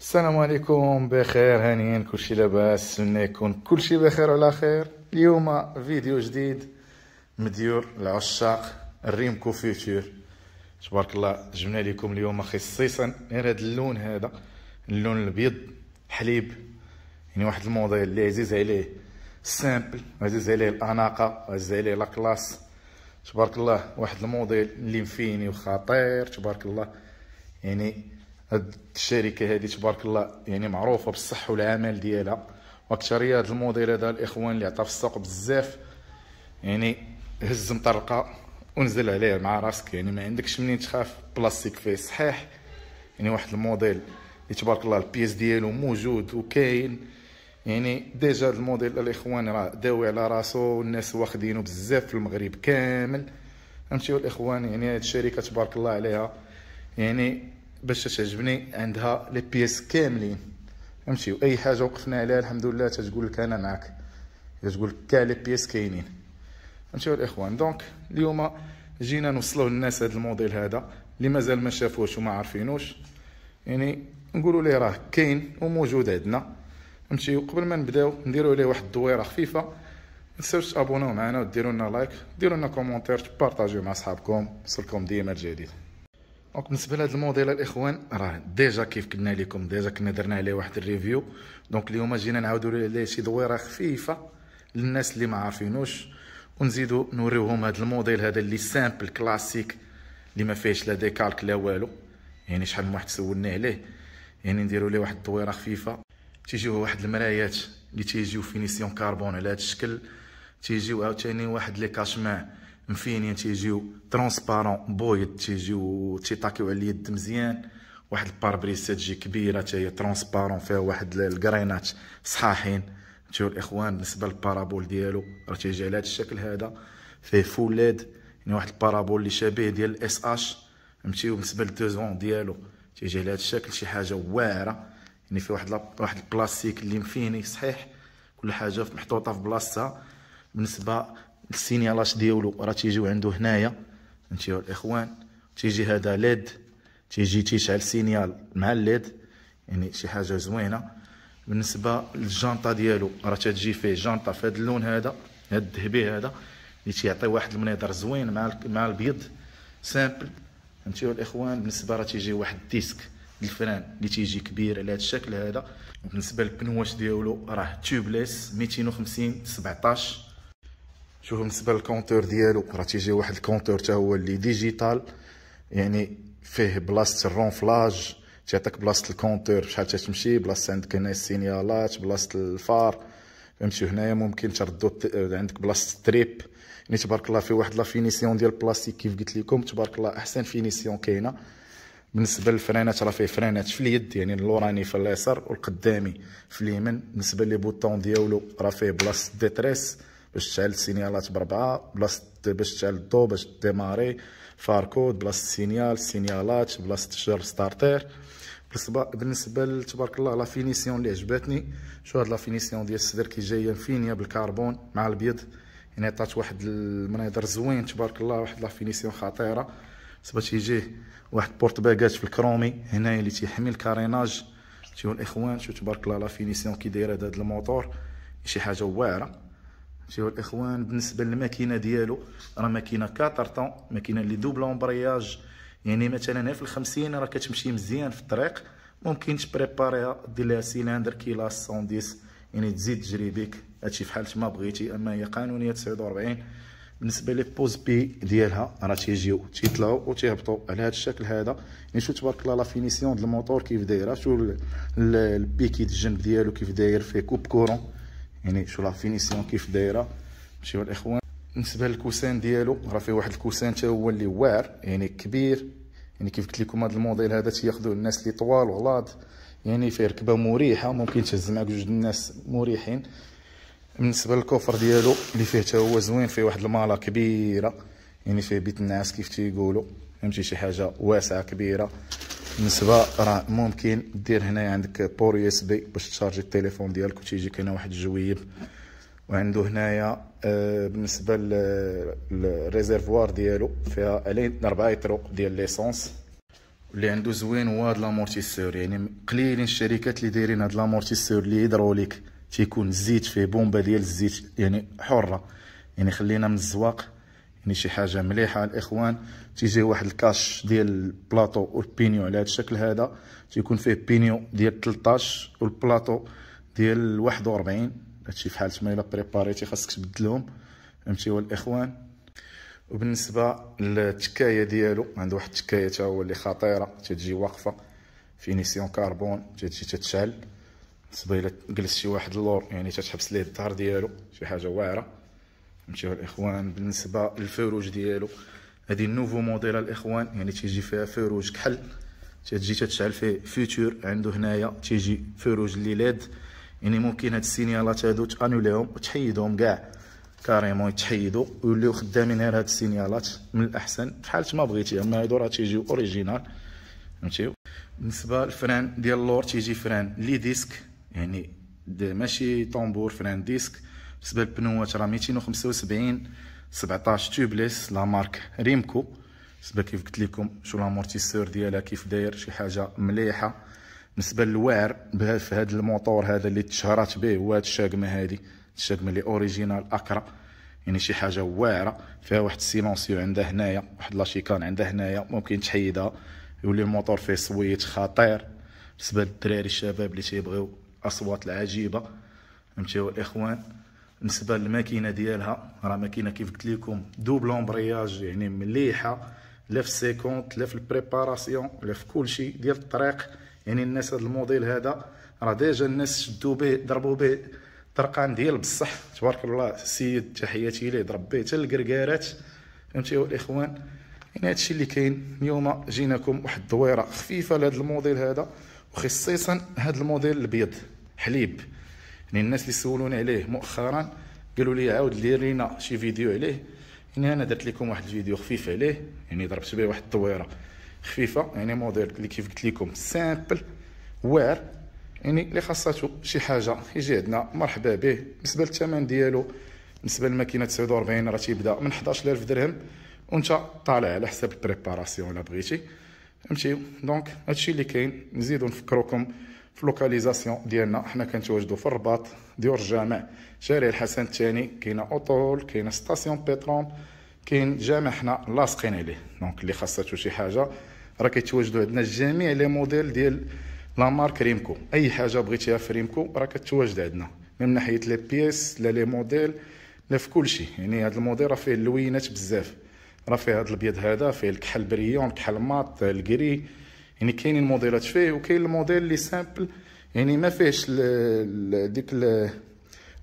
السلام عليكم بخير هانيين كلشي لاباس نتمنى يكون كلشي بخير وعلى خير اليوم فيديو جديد مديور لعشاق الريمكو فيوتور تبارك الله جبنا لكم اليوم خصيصا غير هذا اللون هذا اللون الابيض حليب يعني واحد الموديل اللي عزيز عليه السامبل عزيز عليه الاناقه عزيز عليه لا كلاس تبارك الله واحد الموديل اللي مفيني وخطير تبارك الله يعني هاد الشركه هذه تبارك الله يعني معروفه بالصح والعمل ديالها واكثريه هاد الموديل هذا الاخوان اللي عطا في السوق بزاف يعني هز مطرقه ونزل عليه مع راسك يعني ما عندكش منين تخاف بلاستيك فيه صحيح يعني واحد الموديل اللي تبارك الله البيس ديالو موجود وكاين يعني ديجا هاد الموديل الاخوان راه داوي على راسو والناس واخدينو بزاف في المغرب كامل فهمتي الاخوان يعني هاد الشركه تبارك الله عليها يعني باش تعجبني عندها لي بيس كاملين فهمتي واي حاجه وقفنا عليها الحمد لله تتقول لك انا معاك تقول لك كاع لي بيس كاينين فهمتي الاخوان دونك اليوم جينا نوصلوا للناس هذا الموديل هذا اللي مازال ما شافوش وما عارفينوش يعني نقولوا ليه راه كاين وموجود عندنا فهمتي وقبل ما نبداو نديروا ليه واحد الدويره خفيفه ما تنساوش تابوناو معنا وديروا لنا لايك ديروا لنا كومونتير تبارطاجيو مع صحابكم وصلكم ديما الجديد دونك بالنسبه لهذا الموديل الاخوان راه ديجا كيف قلنا لكم ديجا كنا درنا عليه واحد الريفيو دونك اليوم جينا نعاودوا عليه شي دويره خفيفه للناس اللي ما عارفينوش ونزيدوا نوريوهم هذا الموديل هذا اللي سامبل كلاسيك اللي ما فيهش لا ديكالك لا والو يعني شحال من واحد سولنا عليه يعني نديروا ليه واحد الدويره خفيفه تيجيو واحد المرايات اللي تيجيو فينيسيون كربون على هذا الشكل تيجيو عاوتاني واحد لي كاشمان مفينين يعني تيجيو ترونسبارون بويض تيجيو تيطاكيو على اليد مزيان واحد الباربريس تجي كبيره حتى هي ترونسبارون فيها واحد الكرينات صحاحين تشوف الاخوان بالنسبه للبارابول ديالو راه تيجي على هذا الشكل هذا فيه فولاد يعني واحد البارابول اللي شبيه ديال الاس اش فهمتي وبالنسبه للدوزون ديالو تيجي على هذا الشكل شي حاجه واعره يعني فيه واحد واحد البلاستيك اللي مفيني صحيح كل حاجه محطوطه في بلاصتها بالنسبه السينيالات ديالو راه تيجيو عنده هنايا فهمتيو الاخوان تيجي هذا ليد تيجي تيشعل سينيال مع الليد يعني شي حاجه زوينه بالنسبه للجانطه ديالو راه تاتجي فيه جانطه في هذا اللون هذا هذا الذهبي هذا اللي تيعطي واحد المنظر زوين مع مع البيض سامبل فهمتيو الاخوان بالنسبه راه تيجي واحد الديسك الفران اللي تيجي كبير على هذا الشكل هذا بالنسبه للبنواش ديالو راه تيوبليس 250 17 شوف بالنسبه للكونتور ديالو راه تيجي واحد الكونتور حتى هو اللي ديجيتال يعني فيه بلاصه الرونفلاج تيعطيك بلاصه الكونتور بشحال تتمشي بلاصه عندك هنا السينيالات بلاصه الفار فهمتي هنايا ممكن تردو عندك بلاصه التريب يعني تبارك الله في واحد لافينيسيون ديال البلاستيك كيف قلت لكم تبارك الله احسن فينيسيون كاينه بالنسبه للفرينات راه فيه فرينات في اليد يعني اللوراني في اليسار والقدامي في اليمين بالنسبه لي بوطون ديالو راه فيه بلاصه ديتريس باش تشعل السينيالات بربعه بلاصه باش تشعل الضو باش ديماري فاركود بلاصه السينيال السينيالات بلاصه شجر ستارتر بالنسبه تبارك الله لا فينيسيون اللي عجبتني شو هاد لا فينيسيون ديال الصدر كي جايه فينيا بالكربون مع البيض يعني عطات واحد المناظر زوين تبارك الله واحد لا فينيسيون خطيره صبا تيجيه واحد بورت باكاج في الكرومي هنايا اللي تيحمي الكاريناج تيو الاخوان شو تبارك الله لا فينيسيون كي دايره هاد الموتور شي حاجه واعره شوفوا الاخوان بالنسبه للماكينه ديالو راه ماكينه كاطرطون ماكينه اللي دوبل امبرياج يعني مثلا في الخمسين راه كتمشي مزيان في الطريق ممكن تبريباريها دير لها سيلندر كيلاس 110 يعني تزيد تجري بك هادشي فحال ما بغيتي اما هي قانونيه 49 بالنسبه لي بوز بي ديالها راه تيجيو تيطلعوا وتيهبطوا على هذا الشكل هذا يعني شوف تبارك الله لا فينيسيون ديال الموتور كيف دايره شوف البيكي الجنب ديالو كيف داير فيه كوب كورون يعني شو لا فينيسيون كيف دايره مشيو الاخوان بالنسبه للكوسان ديالو راه فيه واحد الكوسان حتى هو اللي واعر يعني كبير يعني كيف قلت لكم هذا الموديل هذا تياخذوه الناس اللي طوال وغلاض يعني فيه ركبه مريحه ممكن تهز معك جوج الناس مريحين بالنسبه للكوفر ديالو اللي فيه حتى هو زوين فيه واحد الماله كبيره يعني فيه بيت الناس كيف تيقولوا فهمتي شي حاجه واسعه كبيره بالنسبه راه ممكن دير هنايا عندك بور يو اس بي باش تشارجي التليفون ديالك وتيجيك هنا واحد الجويب وعندو هنايا آه، بالنسبه للريزرفوار ديالو فيها اربع طرق ديال ليسونس اللي عنده زوين هو هاد لامورتيسور يعني قليلين الشركات اللي دايرين هاد لامورتيسور اللي هيدروليك تيكون الزيت فيه بومبا ديال الزيت يعني حره يعني خلينا من الزواق يعني شي حاجه مليحه الاخوان تيجي واحد الكاش ديال البلاطو والبينيو على هذا الشكل هذا تيكون فيه بينيو ديال 13 والبلاطو ديال 41 هادشي فحال تما الا بريباريتي خاصك تبدلهم فهمتي الاخوان وبالنسبه للتكايه ديالو عنده واحد التكايه تا هو اللي خطيره تتجي واقفه فينيسيون كربون تتجي تتشعل بالنسبه الا جلس شي واحد اللور يعني تتحبس ليه الظهر ديالو شي حاجه واعره فهمتي الاخوان بالنسبه للفروج ديالو هذه النوفو موديل الاخوان يعني تيجي فيها فروج كحل تجي تتشعل فيه فيتور عنده هنايا تيجي فروج لي ليد يعني ممكن هاد السينيالات هادو تانوليهم وتحيدهم كاع كاريمون يتحيدوا ويوليو خدامين غير هاد السينيالات من الاحسن بحال ما بغيتي اما هادو راه تيجيو اوريجينال فهمتي بالنسبه للفران ديال اللور تيجي فران لي ديسك يعني دي ماشي طومبور فران ديسك بالنسبه للبنوات راه 275 17 توبليس لا مارك ريمكو بالنسبه كيف قلت لكم شو لامورتيسور ديالها كيف داير شي حاجه مليحه بالنسبه للواعر في هذا الموطور هذا اللي تشهرات به هو هاد الشاقمه هادي الشاقمه اللي اوريجينال اكرا يعني شي حاجه واعره فيها واحد السيلونسيو عندها هنايا واحد لاشيكان عندها هنايا ممكن تحيدها يولي الموطور فيه صويت خطير بالنسبه للدراري الشباب اللي تيبغيو اصوات العجيبه فهمتي الاخوان بالنسبه للماكينه ديالها راه ماكينه كيف قلت لكم دوبل امبرياج يعني مليحه لا في سيكونت لا في البريباراسيون لا في كلشي ديال الطريق يعني الناس هذا الموديل هذا راه ديجا الناس شدوا به ضربوا به طرقان ديال بصح تبارك الله السيد تحياتي ليه ضرب به حتى الكركارات فهمتيو الاخوان يعني هادشي اللي كاين اليوم جيناكم واحد الدويره خفيفه لهذا الموديل هذا وخصيصا هذا الموديل الابيض حليب يعني الناس اللي سولوني عليه مؤخرا قالوا لي عاود دير لينا شي فيديو عليه يعني انا درت لكم واحد الفيديو خفيف عليه يعني ضربت به واحد الطويره خفيفه يعني موديل اللي كيف قلت لكم سامبل واعر يعني اللي خاصاتو شي حاجه يجي عندنا مرحبا به بالنسبه للثمن ديالو بالنسبه للماكينه 49 راه تيبدا من 11000 درهم وانت طالع على حساب البريباراسيون الا بغيتي فهمتي دونك هادشي اللي كاين نزيدو نفكروكم في لوكاليزاسيون ديالنا حنا كنتواجدوا في الرباط ديور الجامع شارع الحسن الثاني كاينه اوتول كاينه ستاسيون بترول كاين جامع حنا لاصقين عليه دونك اللي خاصته شي حاجه راه كيتواجدوا عندنا جميع لي موديل ديال لا مارك ريمكو اي حاجه بغيتيها في ريمكو راه كتواجد عندنا من ناحيه لي بيس لا لي موديل لا في كلشي يعني هذا الموديل راه فيه اللوينات بزاف راه فيه هذا الابيض هذا فيه الكحل بريون الكحل ماط الكري يعني كاينين موديلات فيه وكاين الموديل لي سامبل يعني ما فيهش ديك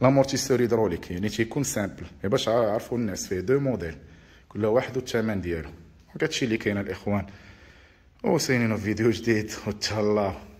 لامورتيسور هيدروليك يعني تيكون سامبل إيه باش عرفوا الناس فيه دو موديل كل واحد والثمن ديالو هادشي اللي كاين الاخوان وصينينو فيديو جديد وتهلاو